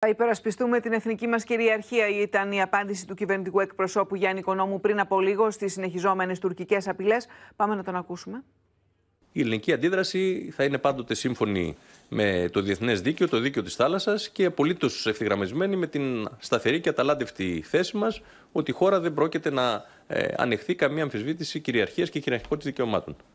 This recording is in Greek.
Θα υπερασπιστούμε την εθνική μας κυριαρχία, ήταν η απάντηση του κυβερνητικού εκπροσώπου Γιάννη Κονόμου πριν από λίγο στις συνεχιζόμενες τουρκικές απειλές. Πάμε να τον ακούσουμε. Η ελληνική αντίδραση θα είναι πάντοτε σύμφωνη με το διεθνές δίκαιο, το δίκαιο της θάλασσας και απολύτως ευθυγραμμισμένη με την σταθερή και αταλάντευτη θέση μας ότι η χώρα δεν πρόκειται να ε, ανεχθεί καμία αμφισβήτηση κυριαρχίας και τη δικαιωμάτων.